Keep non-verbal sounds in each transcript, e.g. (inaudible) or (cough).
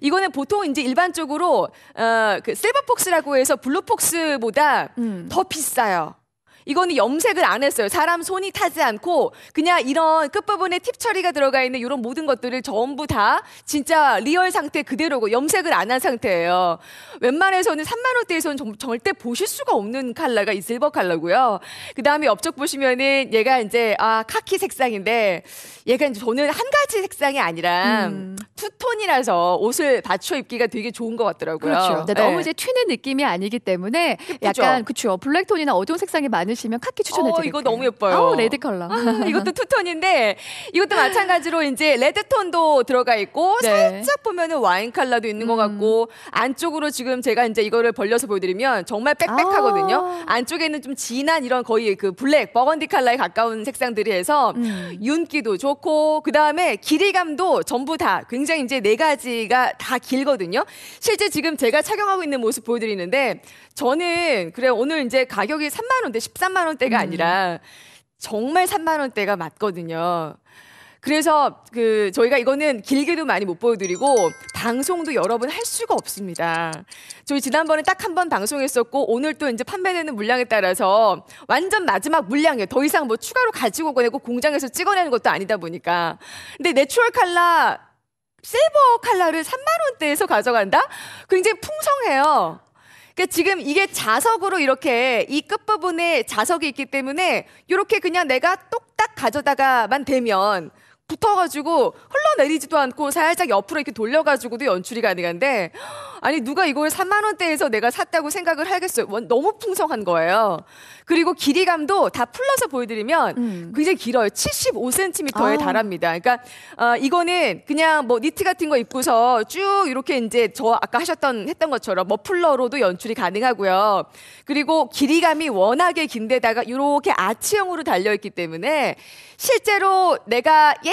이거는 보통 이제 일반적으로 어, 그 실버폭스라고 해서 블루폭스보다 음. 더 비싸요. 이거는 염색을 안 했어요. 사람 손이 타지 않고 그냥 이런 끝부분에 팁 처리가 들어가 있는 이런 모든 것들을 전부 다 진짜 리얼 상태 그대로고 염색을 안 한 상태예요. 웬만해서는 3만 원대에서는 정, 절대 보실 수가 없는 칼라가 이 실버 칼라고요. 그다음에 옆쪽 보시면은 얘가 이제 아 카키 색상인데 얘가 이제 저는 한 가지 색상이 아니라 음. 투톤이라서 옷을 받쳐 입기가 되게 좋은 것 같더라고요. 그렇죠. 네. 너무 예. 이제 튀는 느낌이 아니기 때문에 예쁘죠? 약간 그렇죠. 블랙톤이나 어두운 색상이 많은 않으시면 카키 추천해 어, 드릴게요. 이거 너무 예뻐요. 아우, 레드 컬러. 아, 이것도 투톤인데 이것도 마찬가지로 이제 레드톤도 들어가 있고 네. 살짝 보면은 와인 컬러도 있는 음. 것 같고 안쪽으로 지금 제가 이제 이거를 벌려서 보여드리면 정말 빽빽하거든요. 아. 안쪽에는 좀 진한 이런 거의 그 블랙 버건디 컬러에 가까운 색상들이 해서 음. 윤기도 좋고 그 다음에 길이감도 전부 다 굉장히 이제 네 가지가 다 길거든요. 실제 지금 제가 착용하고 있는 모습 보여드리는데 저는 그래 오늘 이제 가격이 3만 원대 14. 3만 원대가 음. 아니라 정말 3만 원대가 맞거든요. 그래서 그 저희가 이거는 길게도 많이 못 보여드리고 방송도 여러 분할 수가 없습니다. 저희 지난번에 딱 한 번 방송했었고 오늘 또 이제 판매되는 물량에 따라서 완전 마지막 물량이에요. 더 이상 뭐 추가로 가지고 꺼내고 공장에서 찍어내는 것도 아니다 보니까. 근데 내추럴 칼라 실버 칼라를 3만 원대에서 가져간다? 굉장히 풍성해요. 그러니까 지금 이게 자석으로 이렇게 이 끝부분에 자석이 있기 때문에 이렇게 그냥 내가 똑딱 가져다가만 되면 붙어가지고 흘러내리지도 않고 살짝 옆으로 이렇게 돌려가지고도 연출이 가능한데 아니 누가 이걸 3만 원대에서 내가 샀다고 생각을 하겠어요. 너무 풍성한 거예요. 그리고 길이감도 다 풀러서 보여드리면 음. 굉장히 길어요. 75cm에 아. 달합니다. 그러니까 어, 이거는 그냥 뭐 니트 같은 거 입고서 쭉 이렇게 이제 저 아까 하셨던 했던 것처럼 머플러로도 연출이 가능하고요. 그리고 길이감이 워낙에 긴데다가 이렇게 아치형으로 달려 있기 때문에 실제로 내가 옛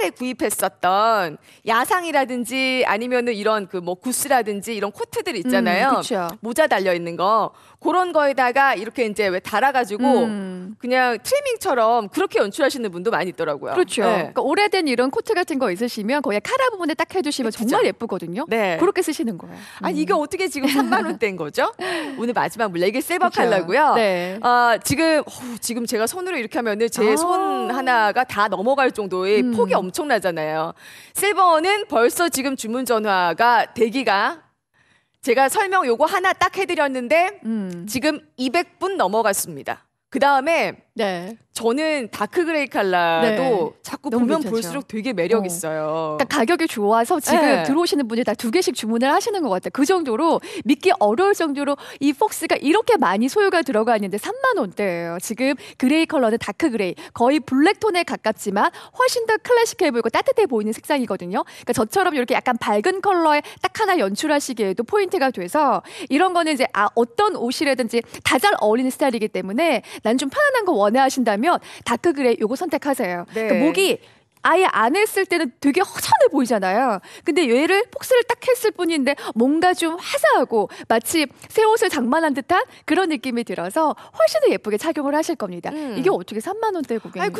옛날에 구입했었던 야상이라든지 아니면은 이런 그 뭐 구스라든지 이런 코트들 있잖아요. 음, 모자 달려 있는 거 그런 거에다가 이렇게 이제 왜 달아가지고 음. 그냥 트리밍처럼 그렇게 연출하시는 분도 많이 있더라고요. 그렇죠. 네. 그러니까 오래된 이런 코트 같은 거 있으시면 거기에 카라 부분에 딱 해주시면 그 정말 예쁘거든요. 네. 그렇게 쓰시는 거예요. 아, 음. 아니 이게 어떻게 지금 3만 원대인 거죠? (laughs) 오늘 마지막 물량 이게 세박하려고요. 그렇죠. 네. 아 지금 어 지금 제가 손으로 이렇게 하면은 제손 아. 하나가 다 넘어갈 정도의 음. 폭이 없. 엄청나잖아요. 실버는 벌써 지금 주문 전화가 대기가 제가 설명 요거 하나 딱 해드렸는데 음. 지금 200분 넘어갔습니다. 그 다음에 네. 저는 다크 그레이 컬러도 네. 자꾸 보면 괜찮죠. 볼수록 되게 매력 어. 있어요. 그러니까 가격이 좋아서 지금 네. 들어오시는 분이 다 두 개씩 주문을 하시는 것 같아요. 그 정도로 믿기 어려울 정도로 이 폭스가 이렇게 많이 소요가 들어가 있는데 3만 원대예요. 지금 그레이 컬러는 다크 그레이, 거의 블랙톤에 가깝지만 훨씬 더 클래식해 보이고 따뜻해 보이는 색상이거든요. 그러니까 저처럼 이렇게 약간 밝은 컬러에 딱 하나 연출하시기에도 포인트가 돼서 이런 거는 이제 아, 어떤 옷이라든지 다 잘 어울리는 스타일이기 때문에 난 좀 편안한 거 원. 원하신다면 다크그레이 요거 선택하세요. 네. 그러니까 목이 아예 안 했을 때는 되게 허전해 보이잖아요. 근데 얘를 폭스를 딱 했을 뿐인데 뭔가 좀 화사하고 마치 새 옷을 장만한 듯한 그런 느낌이 들어서 훨씬 더 예쁘게 착용을 하실 겁니다. 음. 이게 어떻게 3만 원대 고객님?